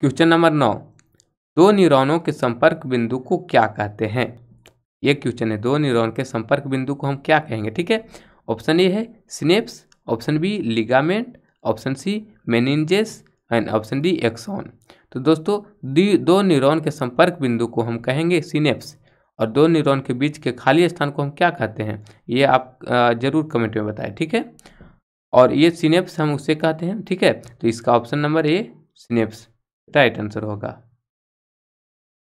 question number नौ दो न्यूरॉनों के संपर्क बिंदु को क्या कहते हैं ये क्वेश्चन है दो न्यूरॉन के संपर्क बिंदु को हम क्या कहेंगे ठीक है ऑप्शन ए है synapse option B ligament option C meninges and option D axon तो दोस्तों दो न्यूरॉन के संपर्क बिंदु को हम कहेंगे सिनेप्स और दो न्यूरॉन के बीच के खाली स्थान को हम क्या कहते हैं ये आप ज़रूर कमेंट में बताएं ठीक है और ये सिनेप्स हम उसे कहते हैं ठीक है तो इसका option number A synapse right answer होगा